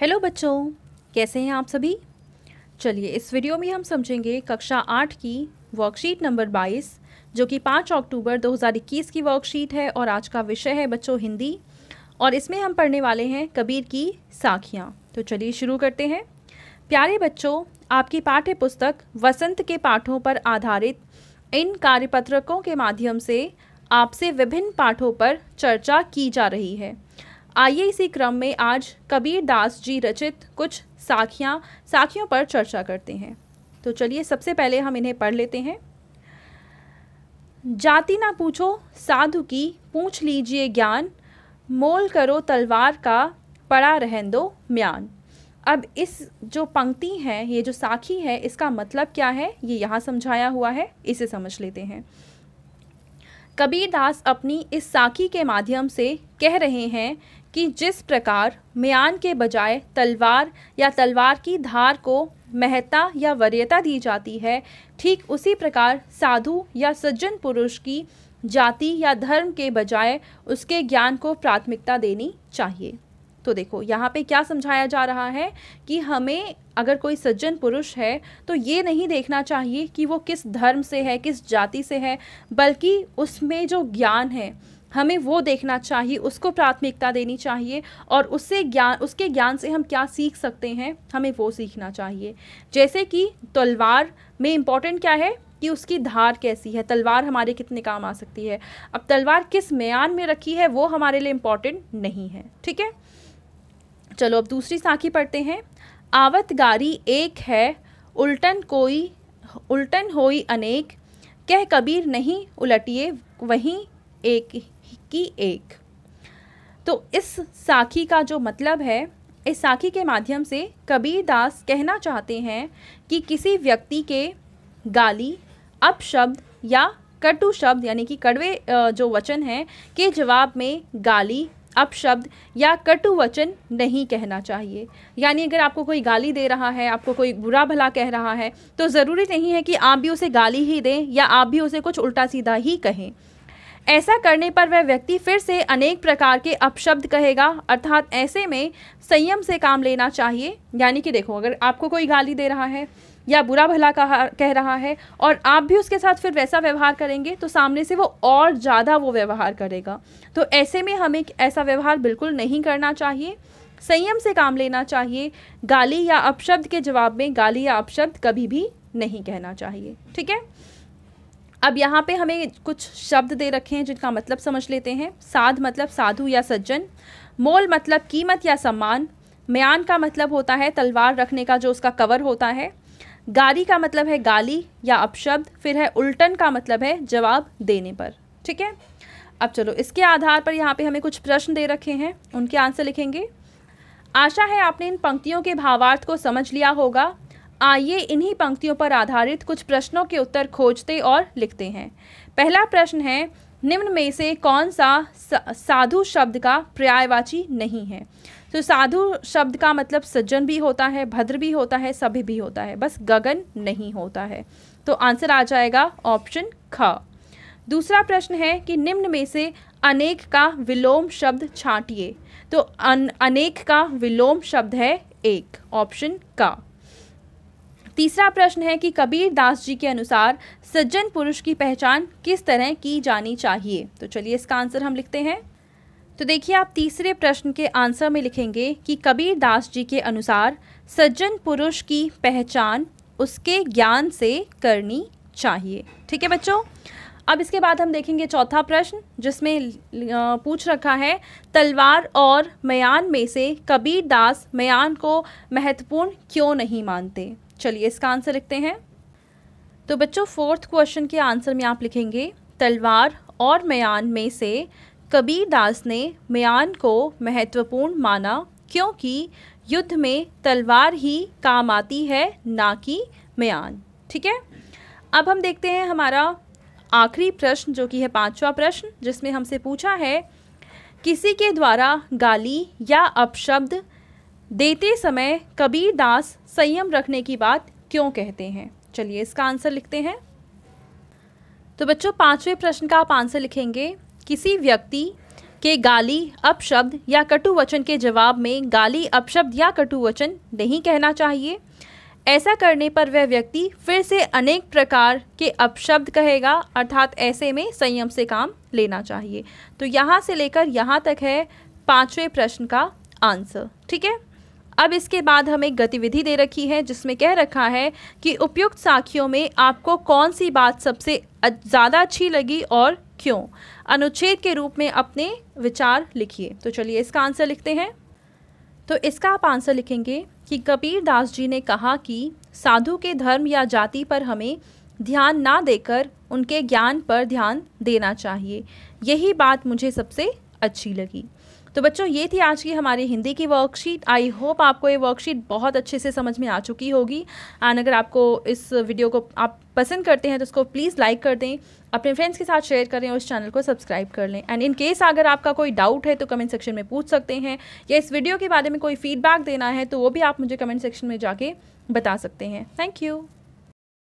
hello बच्चों कैसे हैं आप सभी चलिए इस वीडियो में हम समझेंगे कक्षा आठ की वर्कशीट नंबर बाईस जो कि पाँच अक्टूबर 2021 की वर्कशीट है और आज का विषय है बच्चों हिंदी और इसमें हम पढ़ने वाले हैं कबीर की साखियाँ तो चलिए शुरू करते हैं प्यारे बच्चों आपकी पाठ्य पुस्तक वसंत के पाठों पर आधारित इन कार्यपत्रकों के माध्यम से आपसे विभिन्न पाठों पर चर्चा की जा रही है आइए इसी क्रम में आज कबीर दास जी रचित कुछ साखियाँ साखियों पर चर्चा करते हैं तो चलिए सबसे पहले हम इन्हें पढ़ लेते हैं जाति ना पूछो साधु की पूछ लीजिए ज्ञान मोल करो तलवार का पड़ा रहन दो म्यान अब इस जो पंक्ति है ये जो साखी है इसका मतलब क्या है ये यहाँ समझाया हुआ है इसे समझ लेते हैं कबीर दास अपनी इस साखी के माध्यम से कह रहे हैं कि जिस प्रकार म्यान के बजाय तलवार या तलवार की धार को महत्ता या वरीयता दी जाती है ठीक उसी प्रकार साधु या सज्जन पुरुष की जाति या धर्म के बजाय उसके ज्ञान को प्राथमिकता देनी चाहिए तो देखो यहाँ पे क्या समझाया जा रहा है कि हमें अगर कोई सज्जन पुरुष है तो ये नहीं देखना चाहिए कि वो किस धर्म से है किस जाति से है बल्कि उसमें जो ज्ञान है हमें वो देखना चाहिए उसको प्राथमिकता देनी चाहिए और उससे ज्ञान उसके ज्ञान से हम क्या सीख सकते हैं हमें वो सीखना चाहिए जैसे कि तलवार में इम्पॉर्टेंट क्या है कि उसकी धार कैसी है तलवार हमारे कितने काम आ सकती है अब तलवार किस म्यान में रखी है वो हमारे लिए इम्पॉर्टेंट नहीं है ठीक है चलो अब दूसरी साखी पढ़ते हैं आवतगारी एक है उल्टन कोई उल्टन होई अनेक कह कबीर नहीं उलटिए वहीं एक की एक तो इस साखी का जो मतलब है इस साखी के माध्यम से कबीर दास कहना चाहते हैं कि किसी व्यक्ति के गाली अपशब्द या कटु शब्द यानी कि कड़वे जो वचन हैं के जवाब में गाली अपशब्द या कटु वचन नहीं कहना चाहिए यानी अगर आपको कोई गाली दे रहा है आपको कोई बुरा भला कह रहा है तो ज़रूरी नहीं है कि आप भी उसे गाली ही दें या आप भी उसे कुछ उल्टा सीधा ही कहें ऐसा करने पर वह व्यक्ति फिर से अनेक प्रकार के अपशब्द कहेगा अर्थात ऐसे में संयम से काम लेना चाहिए यानी कि देखो अगर आपको कोई गाली दे रहा है या बुरा भला कहा कह रहा है और आप भी उसके साथ फिर वैसा व्यवहार करेंगे तो सामने से वो और ज़्यादा वो व्यवहार करेगा तो ऐसे में हमें ऐसा व्यवहार बिल्कुल नहीं करना चाहिए संयम से काम लेना चाहिए गाली या अपशब्द के जवाब में गाली या अपशब्द कभी भी नहीं कहना चाहिए ठीक है अब यहाँ पे हमें कुछ शब्द दे रखे हैं जिनका मतलब समझ लेते हैं साध मतलब साधु या सज्जन मोल मतलब कीमत या सम्मान म्यान का मतलब होता है तलवार रखने का जो उसका कवर होता है गाली का मतलब है गाली या अपशब्द फिर है उल्टन का मतलब है जवाब देने पर ठीक है अब चलो इसके आधार पर यहाँ पे हमें कुछ प्रश्न दे रखे हैं उनके आंसर लिखेंगे आशा है आपने इन पंक्तियों के भावार्थ को समझ लिया होगा आइए इन्हीं पंक्तियों पर आधारित कुछ प्रश्नों के उत्तर खोजते और लिखते हैं पहला प्रश्न है निम्न में से कौन सा साधु शब्द का पर्यायवाची नहीं है तो साधु शब्द का मतलब सज्जन भी होता है भद्र भी होता है सभ्य भी होता है बस गगन नहीं होता है तो आंसर आ जाएगा ऑप्शन ख दूसरा प्रश्न है कि निम्न में से अनेक का विलोम शब्द छाटिए तो अन, अनेक का विलोम शब्द है एक ऑप्शन का तीसरा प्रश्न है कि कबीर दास जी के अनुसार सज्जन पुरुष की पहचान किस तरह की जानी चाहिए तो चलिए इसका आंसर हम लिखते हैं तो देखिए आप तीसरे प्रश्न के आंसर में लिखेंगे कि कबीर दास जी के अनुसार सज्जन पुरुष की पहचान उसके ज्ञान से करनी चाहिए ठीक है बच्चों अब इसके बाद हम देखेंगे चौथा प्रश्न जिसमें पूछ रखा है तलवार और मयान में से कबीर दास मयान को महत्वपूर्ण क्यों नहीं मानते चलिए इसका आंसर लिखते हैं तो बच्चों फोर्थ क्वेश्चन के आंसर में आप लिखेंगे तलवार और मयान में से कबीर दास ने मयान को महत्वपूर्ण माना क्योंकि युद्ध में तलवार ही काम आती है ना कि मयान ठीक है अब हम देखते हैं हमारा आखिरी प्रश्न जो कि है पांचवा प्रश्न जिसमें हमसे पूछा है किसी के द्वारा गाली या अपशब्द देते समय कबीर दास संयम रखने की बात क्यों कहते हैं चलिए इसका आंसर लिखते हैं तो बच्चों पांचवें प्रश्न का आप आंसर लिखेंगे किसी व्यक्ति के गाली अपशब्द या कटु वचन के जवाब में गाली अपशब्द या कटु वचन नहीं कहना चाहिए ऐसा करने पर वह व्यक्ति फिर से अनेक प्रकार के अपशब्द कहेगा अर्थात ऐसे में संयम से काम लेना चाहिए तो यहाँ से लेकर यहाँ तक है पाँचवें प्रश्न का आंसर ठीक है अब इसके बाद हमें गतिविधि दे रखी है जिसमें कह रखा है कि उपयुक्त साखियों में आपको कौन सी बात सबसे ज़्यादा अच्छी लगी और क्यों अनुच्छेद के रूप में अपने विचार लिखिए तो चलिए इसका आंसर लिखते हैं तो इसका आप आंसर लिखेंगे कि कबीर दास जी ने कहा कि साधु के धर्म या जाति पर हमें ध्यान ना देकर उनके ज्ञान पर ध्यान देना चाहिए यही बात मुझे सबसे अच्छी लगी तो बच्चों ये थी आज की हमारी हिंदी की वर्कशीट आई होप आपको ये वर्कशीट बहुत अच्छे से समझ में आ चुकी होगी एंड अगर आपको इस वीडियो को आप पसंद करते हैं तो उसको प्लीज़ लाइक कर दें अपने फ्रेंड्स के साथ शेयर करें और इस चैनल को सब्सक्राइब कर लें एंड इन केस अगर आपका कोई डाउट है तो कमेंट सेक्शन में पूछ सकते हैं या इस वीडियो के बारे में कोई फीडबैक देना है तो वो भी आप मुझे कमेंट सेक्शन में जाके बता सकते हैं थैंक यू